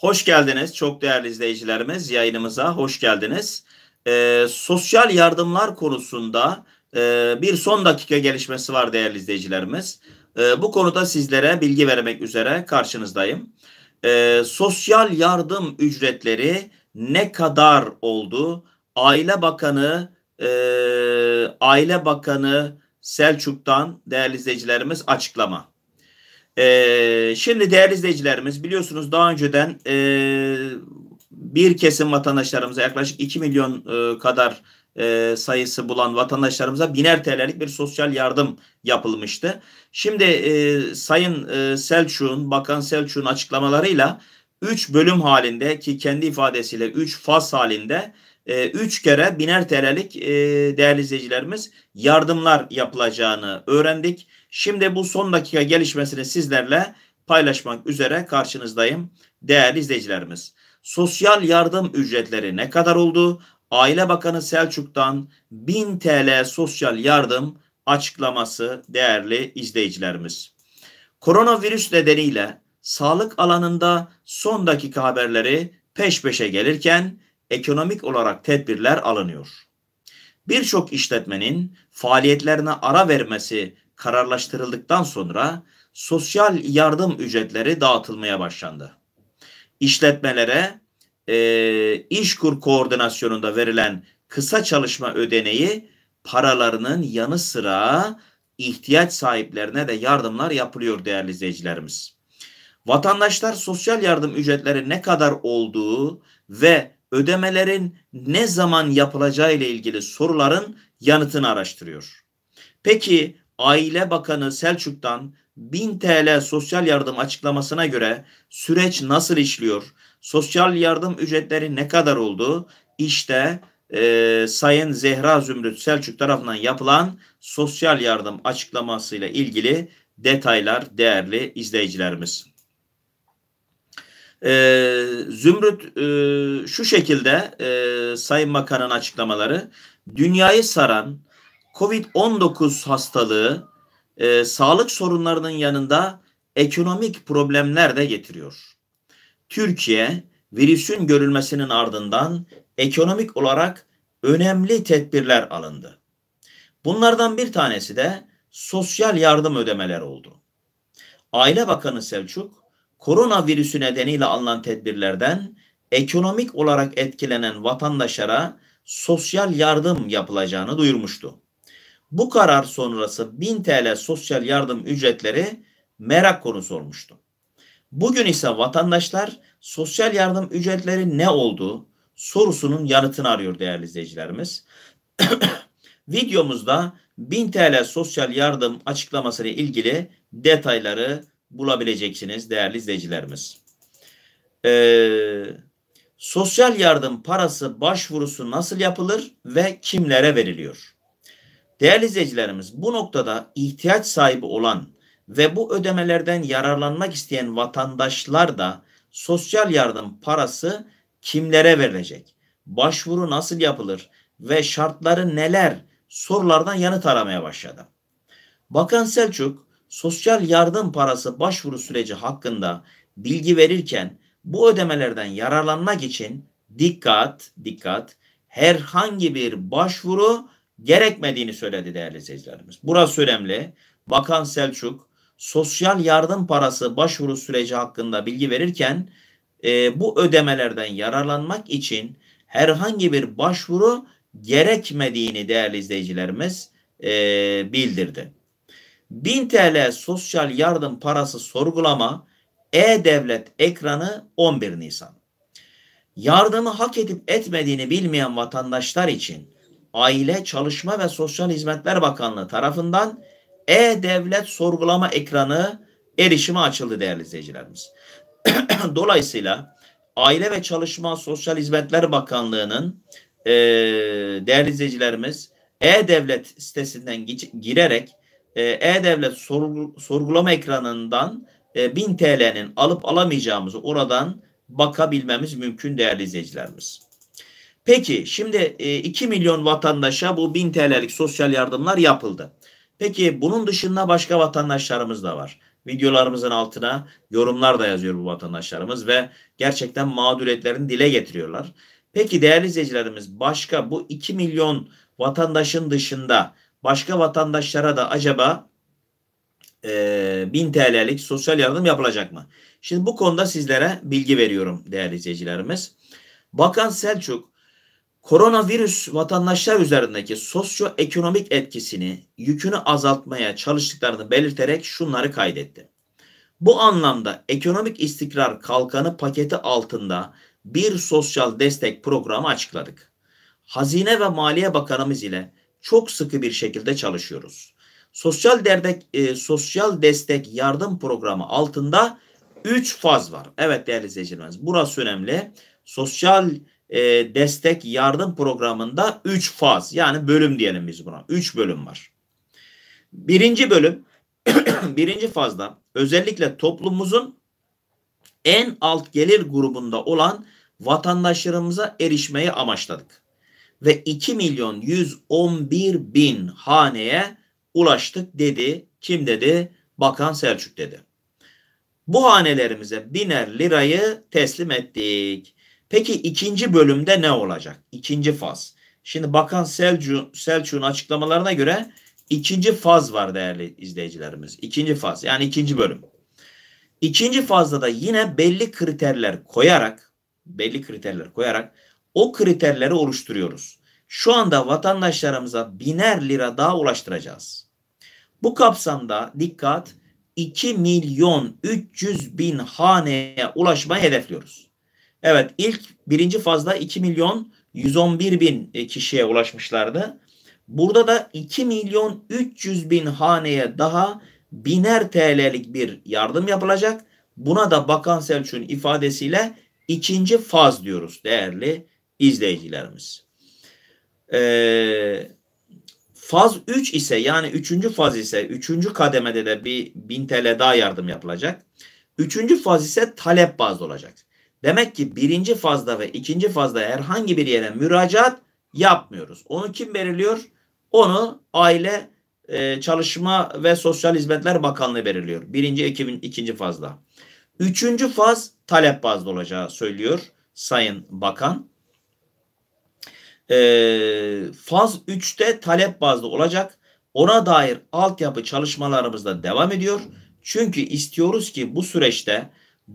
Hoş geldiniz çok değerli izleyicilerimiz yayınımıza hoş geldiniz. Ee, sosyal yardımlar konusunda e, bir son dakika gelişmesi var değerli izleyicilerimiz. E, bu konuda sizlere bilgi vermek üzere karşınızdayım. E, sosyal yardım ücretleri ne kadar oldu? Aile Bakanı e, Aile Bakanı Selçuk'tan değerli izleyicilerimiz açıklama. Ee, şimdi değerli izleyicilerimiz biliyorsunuz daha önceden e, bir kesim vatandaşlarımıza yaklaşık 2 milyon e, kadar e, sayısı bulan vatandaşlarımıza biner TL'lik bir sosyal yardım yapılmıştı. Şimdi e, Sayın e, Selçuk'un, Bakan Selçuk'un açıklamalarıyla 3 bölüm halinde ki kendi ifadesiyle 3 faz halinde e, üç kere biner TL'lik e, değerli izleyicilerimiz yardımlar yapılacağını öğrendik. Şimdi bu son dakika gelişmesini sizlerle paylaşmak üzere karşınızdayım değerli izleyicilerimiz. Sosyal yardım ücretleri ne kadar oldu? Aile Bakanı Selçuk'tan 1000 TL sosyal yardım açıklaması değerli izleyicilerimiz. Koronavirüs nedeniyle sağlık alanında son dakika haberleri peş peşe gelirken ekonomik olarak tedbirler alınıyor. Birçok işletmenin faaliyetlerine ara vermesi kararlaştırıldıktan sonra sosyal yardım ücretleri dağıtılmaya başlandı. İşletmelere e, İşkur koordinasyonunda verilen kısa çalışma ödeneği paralarının yanı sıra ihtiyaç sahiplerine de yardımlar yapılıyor değerli izleyicilerimiz. Vatandaşlar sosyal yardım ücretleri ne kadar olduğu ve ödemelerin ne zaman yapılacağı ile ilgili soruların yanıtını araştırıyor. Peki Aile Bakanı Selçuk'tan 1000 TL sosyal yardım açıklamasına göre süreç nasıl işliyor? Sosyal yardım ücretleri ne kadar oldu? İşte e, Sayın Zehra Zümrüt Selçuk tarafından yapılan sosyal yardım açıklamasıyla ilgili detaylar değerli izleyicilerimiz. E, Zümrüt e, şu şekilde e, Sayın Bakan'ın açıklamaları dünyayı saran COVID-19 hastalığı e, sağlık sorunlarının yanında ekonomik problemler de getiriyor. Türkiye virüsün görülmesinin ardından ekonomik olarak önemli tedbirler alındı. Bunlardan bir tanesi de sosyal yardım ödemeleri oldu. Aile Bakanı Selçuk koronavirüsü nedeniyle alınan tedbirlerden ekonomik olarak etkilenen vatandaşlara sosyal yardım yapılacağını duyurmuştu. Bu karar sonrası 1000 TL sosyal yardım ücretleri merak konusu olmuştu. Bugün ise vatandaşlar sosyal yardım ücretleri ne oldu sorusunun yanıtını arıyor değerli izleyicilerimiz. Videomuzda 1000 TL sosyal yardım açıklamasıyla ilgili detayları bulabileceksiniz değerli izleyicilerimiz. Ee, sosyal yardım parası başvurusu nasıl yapılır ve kimlere veriliyor? Değerli izleyicilerimiz bu noktada ihtiyaç sahibi olan ve bu ödemelerden yararlanmak isteyen vatandaşlar da sosyal yardım parası kimlere verilecek? Başvuru nasıl yapılır ve şartları neler sorulardan yanıt aramaya başladı. Bakan Selçuk sosyal yardım parası başvuru süreci hakkında bilgi verirken bu ödemelerden yararlanmak için dikkat dikkat herhangi bir başvuru gerekmediğini söyledi değerli izleyicilerimiz. Burası önemli. Bakan Selçuk sosyal yardım parası başvuru süreci hakkında bilgi verirken e, bu ödemelerden yararlanmak için herhangi bir başvuru gerekmediğini değerli izleyicilerimiz e, bildirdi. 1000 TL sosyal yardım parası sorgulama e-devlet ekranı 11 Nisan. Yardımı hak edip etmediğini bilmeyen vatandaşlar için Aile, Çalışma ve Sosyal Hizmetler Bakanlığı tarafından e-devlet sorgulama ekranı erişime açıldı değerli izleyicilerimiz. Dolayısıyla Aile ve Çalışma Sosyal Hizmetler Bakanlığı'nın e, değerli izleyicilerimiz e-devlet sitesinden girerek ee, E-Devlet sorgulama ekranından 1000 e, TL'nin alıp alamayacağımızı oradan bakabilmemiz mümkün değerli izleyicilerimiz. Peki şimdi 2 e, milyon vatandaşa bu 1000 TL'lik sosyal yardımlar yapıldı. Peki bunun dışında başka vatandaşlarımız da var. Videolarımızın altına yorumlar da yazıyor bu vatandaşlarımız ve gerçekten mağduriyetlerini dile getiriyorlar. Peki değerli izleyicilerimiz başka bu 2 milyon vatandaşın dışında başka vatandaşlara da acaba e, 1000 TL'lik sosyal yardım yapılacak mı? Şimdi bu konuda sizlere bilgi veriyorum değerli izleyicilerimiz. Bakan Selçuk koronavirüs vatandaşlar üzerindeki sosyoekonomik etkisini, yükünü azaltmaya çalıştıklarını belirterek şunları kaydetti. Bu anlamda ekonomik istikrar kalkanı paketi altında bir sosyal destek programı açıkladık. Hazine ve Maliye Bakanımız ile çok sıkı bir şekilde çalışıyoruz. Sosyal derdek, e, sosyal destek yardım programı altında 3 faz var. Evet değerli izleyicilerimiz burası önemli. Sosyal e, destek yardım programında 3 faz yani bölüm diyelim biz buna. 3 bölüm var. Birinci bölüm birinci fazda özellikle toplumumuzun en alt gelir grubunda olan vatandaşlarımıza erişmeyi amaçladık ve 2 milyon 111 bin haneye ulaştık dedi. Kim dedi? Bakan Selçuk dedi. Bu hanelerimize biner lirayı teslim ettik. Peki ikinci bölümde ne olacak? İkinci faz. Şimdi Bakan Selçuk, Selçuk'un açıklamalarına göre ikinci faz var değerli izleyicilerimiz. İkinci faz yani ikinci bölüm. İkinci fazda da yine belli kriterler koyarak belli kriterler koyarak o kriterleri oluşturuyoruz. Şu anda vatandaşlarımıza biner lira daha ulaştıracağız. Bu kapsamda dikkat 2 milyon 300 bin haneye ulaşmayı hedefliyoruz. Evet ilk birinci fazla 2 milyon 111 bin kişiye ulaşmışlardı. Burada da 2 milyon 300 bin haneye daha biner TL'lik bir yardım yapılacak. Buna da Bakan Selçuk'un ifadesiyle ikinci faz diyoruz değerli izleyicilerimiz. Ee, faz 3 ise yani 3. faz ise 3. kademede de bir 1000 TL daha yardım yapılacak. 3. faz ise talep bazlı olacak. Demek ki birinci fazda ve ikinci fazda herhangi bir yere müracaat yapmıyoruz. Onu kim belirliyor? Onu Aile e, Çalışma ve Sosyal Hizmetler Bakanlığı belirliyor. Birinci, iki, ikinci fazda. Üçüncü faz talep bazlı olacağı söylüyor Sayın Bakan e, faz 3'te talep bazlı olacak. Ona dair altyapı çalışmalarımızda devam ediyor. Çünkü istiyoruz ki bu süreçte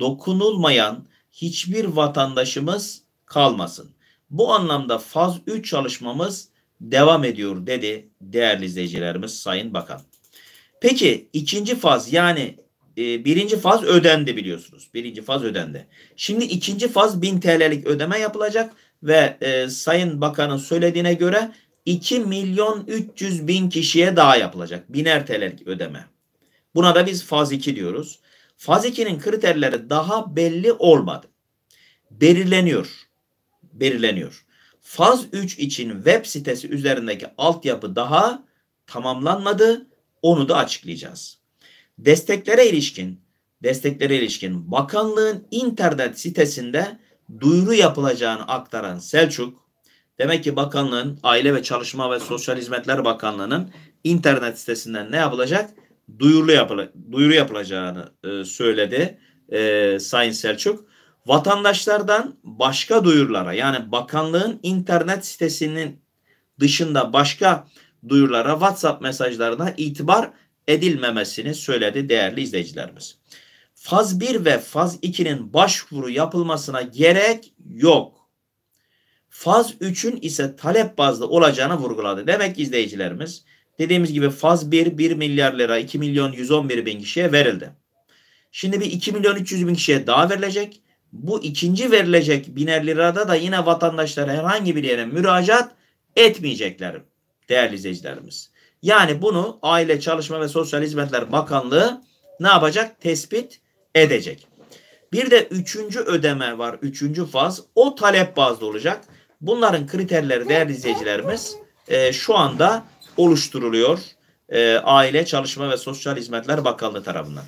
dokunulmayan hiçbir vatandaşımız kalmasın. Bu anlamda faz 3 çalışmamız devam ediyor dedi değerli izleyicilerimiz Sayın Bakan. Peki ikinci faz yani e, birinci faz ödendi biliyorsunuz. Birinci faz ödendi. Şimdi ikinci faz 1000 TL'lik ödeme yapılacak ve e, Sayın Bakan'ın söylediğine göre 2 milyon 300 bin kişiye daha yapılacak. Biner TL'lik ödeme. Buna da biz faz 2 diyoruz. Faz 2'nin kriterleri daha belli olmadı. Belirleniyor. Belirleniyor. Faz 3 için web sitesi üzerindeki altyapı daha tamamlanmadı. Onu da açıklayacağız. Desteklere ilişkin, desteklere ilişkin bakanlığın internet sitesinde duyuru yapılacağını aktaran Selçuk, demek ki bakanlığın Aile ve Çalışma ve Sosyal Hizmetler Bakanlığı'nın internet sitesinden ne yapılacak? Duyuru, yapıl duyuru yapılacağını e, söyledi e, Sayın Selçuk. Vatandaşlardan başka duyurulara yani bakanlığın internet sitesinin dışında başka duyurulara WhatsApp mesajlarına itibar edilmemesini söyledi değerli izleyicilerimiz faz 1 ve faz 2'nin başvuru yapılmasına gerek yok. Faz 3'ün ise talep bazlı olacağını vurguladı. Demek ki izleyicilerimiz dediğimiz gibi faz 1 1 milyar lira 2 milyon 111 bin kişiye verildi. Şimdi bir 2 milyon 300 bin kişiye daha verilecek. Bu ikinci verilecek biner lirada da yine vatandaşlar herhangi bir yere müracaat etmeyecekler değerli izleyicilerimiz. Yani bunu Aile Çalışma ve Sosyal Hizmetler Bakanlığı ne yapacak? Tespit edecek. Bir de üçüncü ödeme var. Üçüncü faz. O talep bazlı olacak. Bunların kriterleri değerli izleyicilerimiz e, şu anda oluşturuluyor. E, Aile, Çalışma ve Sosyal Hizmetler Bakanlığı tarafından.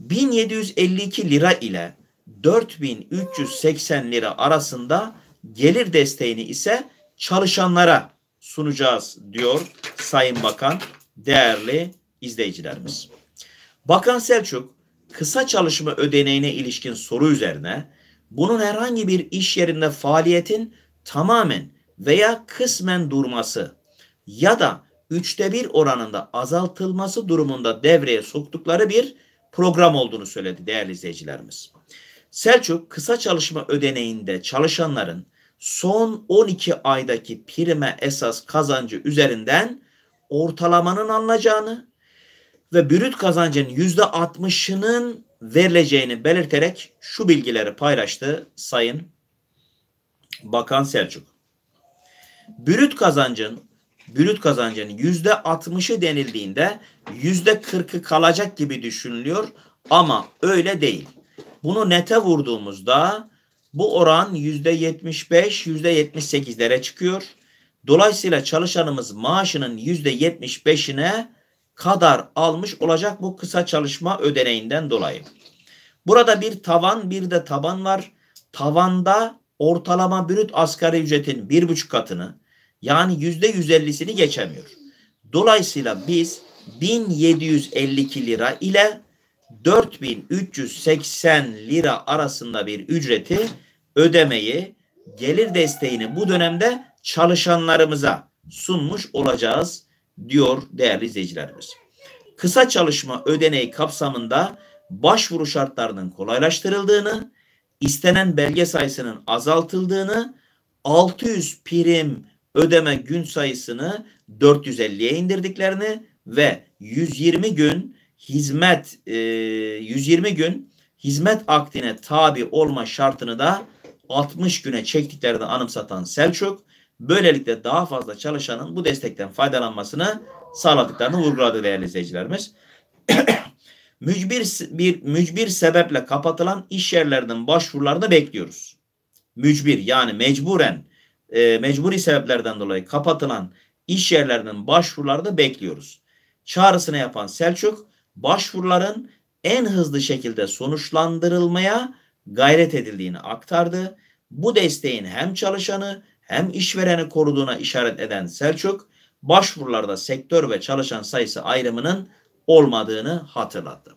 1752 lira ile 4380 lira arasında gelir desteğini ise çalışanlara sunacağız diyor Sayın Bakan değerli izleyicilerimiz. Bakan Selçuk kısa çalışma ödeneğine ilişkin soru üzerine bunun herhangi bir iş yerinde faaliyetin tamamen veya kısmen durması ya da üçte bir oranında azaltılması durumunda devreye soktukları bir program olduğunu söyledi değerli izleyicilerimiz. Selçuk kısa çalışma ödeneğinde çalışanların son 12 aydaki prime esas kazancı üzerinden ortalamanın alınacağını ve bürüt kazancın yüzde %60'ının verileceğini belirterek şu bilgileri paylaştı Sayın Bakan Selçuk. Bürüt kazancın bürüt kazancın yüzde %60'ı denildiğinde yüzde %40'ı kalacak gibi düşünülüyor ama öyle değil. Bunu nete vurduğumuzda bu oran yüzde %75, yüzde %78'lere çıkıyor. Dolayısıyla çalışanımız maaşının yüzde %75'ine kadar almış olacak bu kısa çalışma ödeneğinden dolayı. Burada bir tavan bir de taban var. Tavanda ortalama brüt asgari ücretin bir buçuk katını yani yüzde yüz ellisini geçemiyor. Dolayısıyla biz 1752 lira ile 4380 lira arasında bir ücreti ödemeyi gelir desteğini bu dönemde çalışanlarımıza sunmuş olacağız diyor değerli izleyicilerimiz. Kısa çalışma ödeneği kapsamında başvuru şartlarının kolaylaştırıldığını, istenen belge sayısının azaltıldığını, 600 prim ödeme gün sayısını 450'ye indirdiklerini ve 120 gün hizmet 120 e, gün hizmet aktine tabi olma şartını da 60 güne çektiklerini anımsatan Selçuk Böylelikle daha fazla çalışanın bu destekten faydalanmasını sağladıklarını vurguladı değerli izleyicilerimiz. mücbir bir mücbir sebeple kapatılan iş yerlerinin başvurularını bekliyoruz. Mücbir yani mecburen e, mecburi sebeplerden dolayı kapatılan iş yerlerinin başvurularını bekliyoruz. Çağrısını yapan Selçuk başvuruların en hızlı şekilde sonuçlandırılmaya gayret edildiğini aktardı. Bu desteğin hem çalışanı hem işvereni koruduğuna işaret eden Selçuk, başvurularda sektör ve çalışan sayısı ayrımının olmadığını hatırlattı.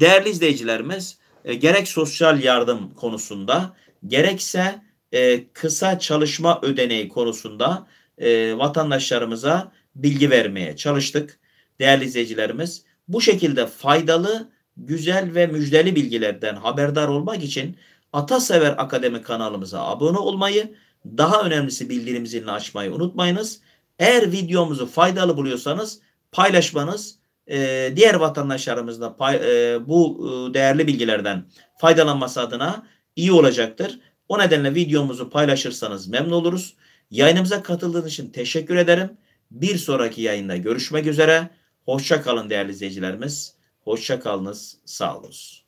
Değerli izleyicilerimiz, e, gerek sosyal yardım konusunda gerekse e, kısa çalışma ödeneği konusunda e, vatandaşlarımıza bilgi vermeye çalıştık. Değerli izleyicilerimiz, bu şekilde faydalı, güzel ve müjdeli bilgilerden haberdar olmak için Atasever Akademi kanalımıza abone olmayı daha önemlisi bildirim zilini açmayı unutmayınız. Eğer videomuzu faydalı buluyorsanız paylaşmanız, e, diğer vatandaşlarımızda pay, e, bu e, değerli bilgilerden faydalanması adına iyi olacaktır. O nedenle videomuzu paylaşırsanız memnun oluruz. Yayınımıza katıldığınız için teşekkür ederim. Bir sonraki yayında görüşmek üzere. Hoşça kalın değerli izleyicilerimiz. Hoşça kalınız. Sağ olun.